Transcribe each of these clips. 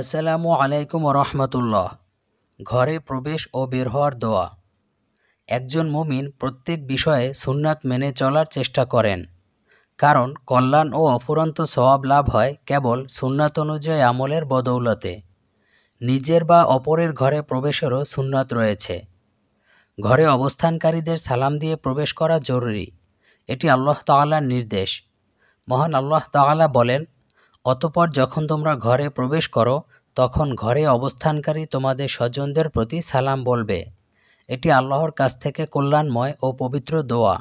আসসালামু আলাইকুম রহমতুল্লাহ ঘরে প্রবেশ ও বের হওয়ার দোয়া একজন মুমিন প্রত্যেক বিষয়ে সুন্নাত মেনে চলার চেষ্টা করেন কারণ কল্যাণ ও অফুরন্ত স্বভাব লাভ হয় কেবল সুন্নাত অনুযায়ী আমলের বদৌলতে নিজের বা অপরের ঘরে প্রবেশেরও সুন্নাত রয়েছে ঘরে অবস্থানকারীদের সালাম দিয়ে প্রবেশ করা জরুরি এটি আল্লাহ তাআলার নির্দেশ মহান আল্লাহ তাআলা বলেন অতপর যখন তোমরা ঘরে প্রবেশ করো তখন ঘরে অবস্থানকারী তোমাদের স্বজনদের প্রতি সালাম বলবে এটি আল্লাহর কাছ থেকে কল্যাণময় ও পবিত্র দোয়া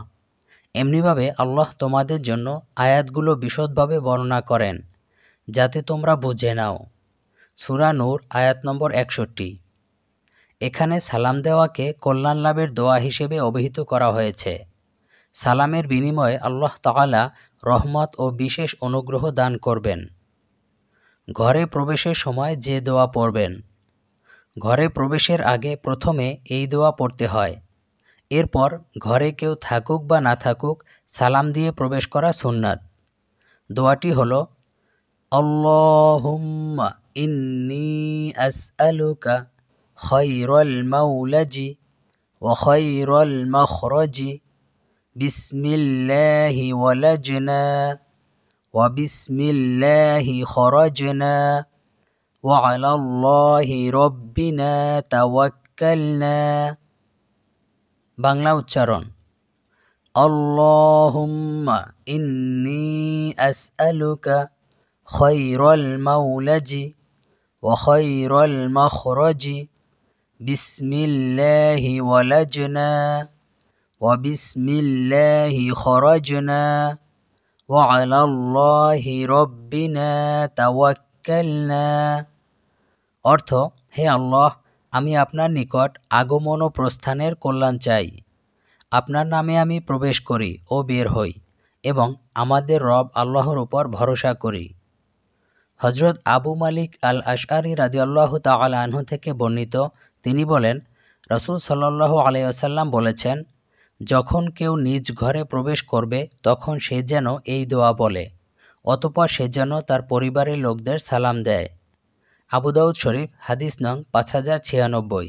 এমনিভাবে আল্লাহ তোমাদের জন্য আয়াতগুলো বিশদভাবে বর্ণনা করেন যাতে তোমরা বুঝে নাও সুরা নূর আয়াত নম্বর একষট্টি এখানে সালাম দেওয়াকে কল্যাণ লাভের দোয়া হিসেবে অভিহিত করা হয়েছে সালামের বিনিময়ে আল্লাহ তালা রহমত ও বিশেষ অনুগ্রহ দান করবেন ঘরে প্রবেশের সময় যে দোয়া পড়বেন ঘরে প্রবেশের আগে প্রথমে এই দোয়া পড়তে হয় এরপর ঘরে কেউ থাকুক বা না থাকুক সালাম দিয়ে প্রবেশ করা সুন্নাত দোয়াটি হল অল্লাহ ইন্নি আসআলুকা খৈরল মাউলাজি ও খৈরল মখরজি بسم الله ولجنا وبسم الله خرجنا وعلى الله ربنا توكلنا বাংলা উচ্চারণ اللهم إني أسألك خير المولج وخير المخرج بسم الله ولجنا وبسم الله خرجنا وعلى الله ربنا তাওয়াক্কালনা অর্থ হে আল্লাহ আমি আপনার নিকট আগমন ও প্রস্থানের কল্যাণ চাই আপনার নামে আমি প্রবেশ করি ও বের হই এবং আমাদের রব আল্লাহর উপর ভরসা করি হজরত আবু মালিক আল আশআরি রাজিউল্লাহ তাল আনহু থেকে বর্ণিত তিনি বলেন রসুল সাল্লাহ আলিয়াসাল্লাম বলেছেন যখন কেউ নিজ ঘরে প্রবেশ করবে তখন সে যেন এই দোয়া বলে অতপর সে যেন তার পরিবারের লোকদের সালাম দেয় আবুদাউদ শরীফ হাদিস নং পাঁচ হাজার ছিয়ানব্বই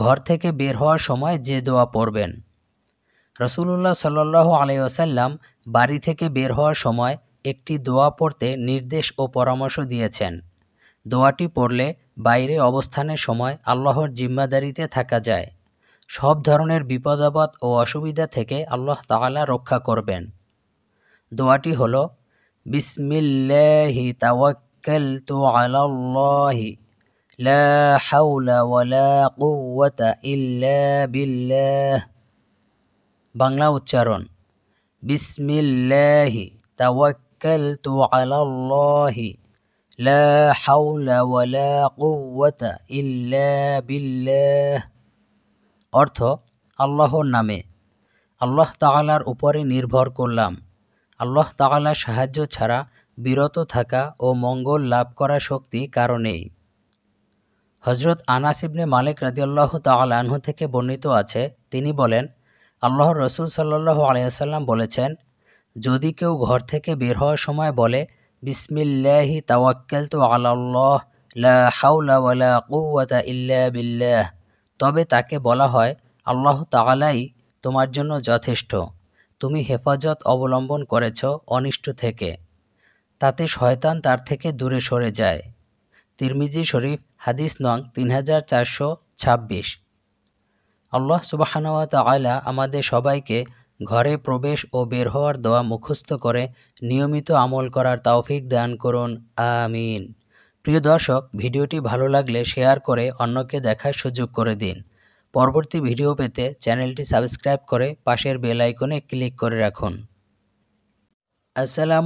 ঘর থেকে বের হওয়ার সময় যে দোয়া পড়বেন রসুল্লাহ সাল্লাহ আলাইসাল্লাম বাড়ি থেকে বের হওয়ার সময় একটি দোয়া পড়তে নির্দেশ ও পরামর্শ দিয়েছেন দোয়াটি পড়লে বাইরে অবস্থানের সময় আল্লাহর জিম্মাদারিতে থাকা যায় সব ধরনের বিপদ আপদ ও অসুবিধা থেকে আল্লাহ তালা রক্ষা করবেন দোয়াটি হল বিসমিল্লাহি তাওয়াক্কাল তু আলাল্লাহি লা হাওলা ওয়ালা কুওয়াতা ইল্লা বিল্লাহ বাংলা উচ্চারণ বিসমিল্লাহি তাওয়াক্কাল তু আলাল্লাহি লা হাওলা ওয়ালা কুওয়াতা ইল্লা বিল্লাহ অর্থ আল্লাহর নামে আল্লাহ তাগালার উপরে নির্ভর করলাম আল্লাহ তাগালার সাহায্য ছাড়া বিরত থাকা ও মঙ্গল লাভ করা শক্তি কারণেই হজরত আনাসিবনে ইবনে মালিক রাজিউল্লাহ তালাহু থেকে বর্ণিত আছে তিনি বলেন আল্লাহ রসুল সাল্লাহ আলিয়াল্লাম বলেছেন যদি কেউ ঘর থেকে বের হওয়ার সময় বলে বিসমিল্লাহি তাওয়াক্কাল তো আল্লাহ লা হাওলা ওয়ালা কুওয়াতা ইল্লা বিল্লাহ তবে তাকে বলা হয় আল্লাহ তালাই তোমার জন্য যথেষ্ট তুমি হেফাজত অবলম্বন করেছ অনিষ্ট থেকে তাতে শয়তান তার থেকে দূরে সরে যায় তিরমিজি শরীফ হাদিস নং তিন হাজার চারশো ছাব্বিশ আল্লাহ সুবাহানওয়া তালা আমাদের সবাইকে ঘরে প্রবেশ ও বের হওয়ার দোয়া মুখস্থ করে নিয়মিত আমল করার তৌফিক দান করুন আমিন প্রিয় দর্শক ভিডিওটি ভালো লাগলে শেয়ার করে অন্যকে দেখার সুযোগ করে দিন পরবর্তী ভিডিও পেতে চ্যানেলটি সাবস্ক্রাইব করে পাশের বেল আইকনে ক্লিক করে রাখুন আসসালামু